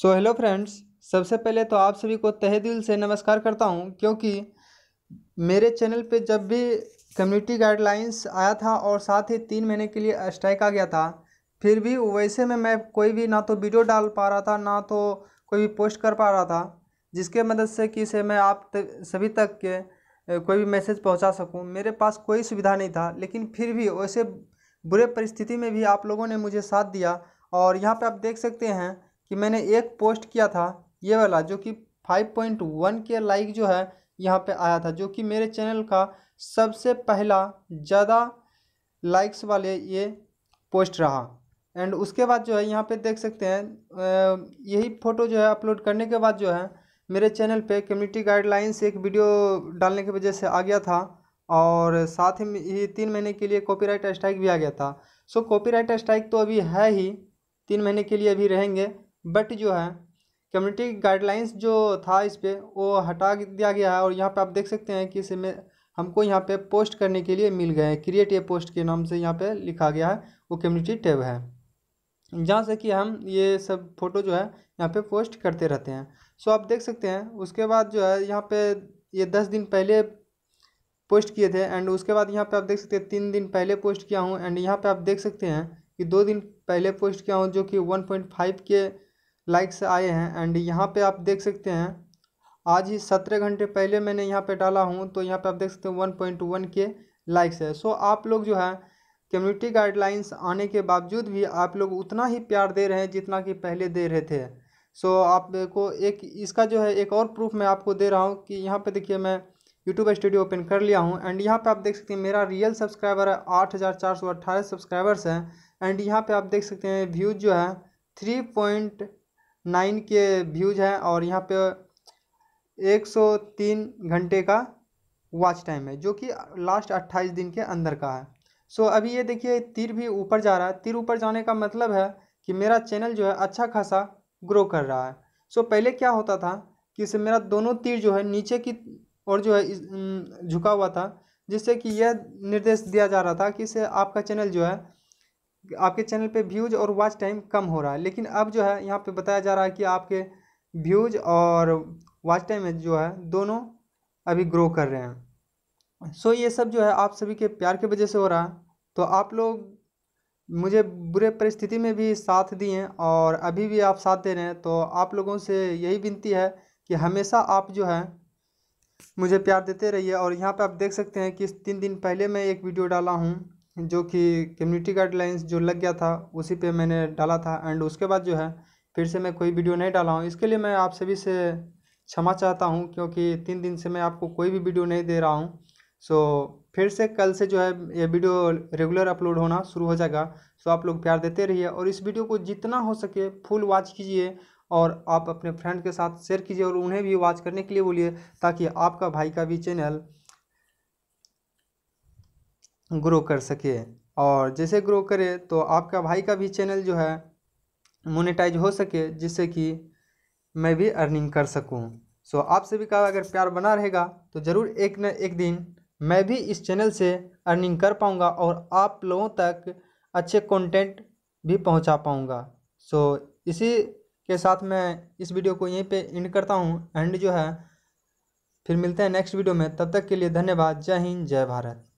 so hello friends सबसे पहले तो आप सभी को तहे दिल से नमस्कार करता हूँ क्योंकि मेरे चैनल पे जब भी कम्युनिटी गाइडलाइंस आया था और साथ ही तीन महीने के लिए स्ट्राइक आ गया था फिर भी वैसे में मैं कोई भी ना तो वीडियो डाल पा रहा था ना तो कोई भी पोस्ट कर पा रहा था जिसके मदद से कि से मैं आप तक सभी तक के कोई भी मैसेज पहुँचा सकूँ मेरे पास कोई सुविधा नहीं था लेकिन फिर भी वैसे बुरे परिस्थिति में भी आप लोगों ने मुझे साथ दिया और यहाँ पर आप देख सकते हैं कि मैंने एक पोस्ट किया था ये वाला जो कि 5.1 के लाइक जो है यहाँ पे आया था जो कि मेरे चैनल का सबसे पहला ज़्यादा लाइक्स वाले ये पोस्ट रहा एंड उसके बाद जो है यहाँ पे देख सकते हैं यही फ़ोटो जो है अपलोड करने के बाद जो है मेरे चैनल पे कम्युनिटी गाइडलाइंस एक वीडियो डालने की वजह से आ गया था और साथ ही तीन महीने के लिए कॉपीराइट स्ट्राइक भी आ गया था सो कॉपीराइट स्ट्राइक तो अभी है ही तीन महीने के लिए अभी रहेंगे बट जो है कम्युनिटी गाइडलाइंस जो था इस पर वो हटा दिया गया है और यहाँ पे आप देख सकते हैं कि इसमें हमको यहाँ पे पोस्ट करने के लिए मिल गए हैं क्रिएट ए पोस्ट के नाम से यहाँ पे लिखा गया है वो कम्युनिटी टैब है जहाँ से कि हम ये सब फ़ोटो जो है यहाँ पे पोस्ट करते रहते हैं सो आप देख सकते हैं उसके बाद जो है यहाँ पे ये दस दिन पहले पोस्ट किए थे एंड उसके बाद यहाँ पे आप देख सकते हैं तीन दिन पहले पोस्ट किया हूँ एंड यहाँ पर आप देख सकते हैं कि दो दिन पहले पोस्ट किया हूँ जो कि one point five K likes आए हैं एंड यहाँ पे आप देख सकते हैं आज ही सत्रह घंटे पहले मैंने यहाँ पे डाला हूँ तो यहाँ पे आप देख सकते हैं one point one K likes है सो so, आप लोग जो है कम्युनिटी गाइडलाइंस आने के बावजूद भी आप लोग उतना ही प्यार दे रहे हैं जितना कि पहले दे रहे थे सो so, आपको एक इसका जो है एक और प्रूफ मैं आपको दे रहा हूँ कि यहाँ पर देखिए मैं यूट्यूब स्टूडियो ओपन कर लिया हूँ एंड यहाँ पे आप देख सकते हैं मेरा रियल सब्सक्राइबर है आठ हज़ार चार सौ अट्ठारह सब्सक्राइबर्स हैं एंड यहाँ पे आप देख सकते हैं व्यूज़ जो है three point nine K views हैं और यहाँ पे 103 घंटे का वॉच टाइम है जो कि लास्ट 28 दिन के अंदर का है सो so, अभी ये देखिए तीर भी ऊपर जा रहा है तीर ऊपर जाने का मतलब है कि मेरा चैनल जो है अच्छा खासा ग्रो कर रहा है सो so, पहले क्या होता था कि इसे मेरा दोनों तीर जो है नीचे की और जो है झुका हुआ था जिससे कि यह निर्देश दिया जा रहा था कि इसे आपका चैनल जो है आपके चैनल पे व्यूज़ और वॉच टाइम कम हो रहा है लेकिन अब जो है यहाँ पे बताया जा रहा है कि आपके व्यूज़ और वॉच टाइम जो है दोनों अभी ग्रो कर रहे हैं सो ये सब जो है आप सभी के प्यार की वजह से हो रहा है तो आप लोग मुझे बुरे परिस्थिति में भी साथ दिए हैं और अभी भी आप साथ दे रहे हैं तो आप लोगों से यही विनती है कि हमेशा आप जो है मुझे प्यार देते रहिए और यहाँ पे आप देख सकते हैं कि तीन दिन पहले मैं एक वीडियो डाला हूँ जो कि कम्युनिटी गाइडलाइंस जो लग गया था उसी पे मैंने डाला था एंड उसके बाद जो है फिर से मैं कोई वीडियो नहीं डाला हूँ इसके लिए मैं आप सभी से क्षमा चाहता हूँ क्योंकि तीन दिन से मैं आपको कोई भी वीडियो नहीं दे रहा हूँ सो फिर से कल से जो है ये वीडियो रेगुलर अपलोड होना शुरू हो जाएगा सो आप लोग प्यार देते रहिए और इस वीडियो को जितना हो सके फुल वॉच कीजिए और आप अपने फ्रेंड के साथ शेयर कीजिए और उन्हें भी वॉच करने के लिए बोलिए ताकि आपका भाई का भी चैनल ग्रो कर सके और जैसे ग्रो करे तो आपका भाई का भी चैनल जो है मोनेटाइज हो सके जिससे कि मैं भी अर्निंग कर सकूं सो आप सभी का अगर प्यार बना रहेगा तो ज़रूर एक न एक दिन मैं भी इस चैनल से अर्निंग कर पाऊँगा और आप लोगों तक अच्छे कंटेंट भी पहुँचा पाऊँगा सो इसी के साथ मैं इस वीडियो को यहीं पे एंड करता हूँ एंड जो है फिर मिलते हैं नेक्स्ट वीडियो में तब तक के लिए धन्यवाद जय हिंद जय भारत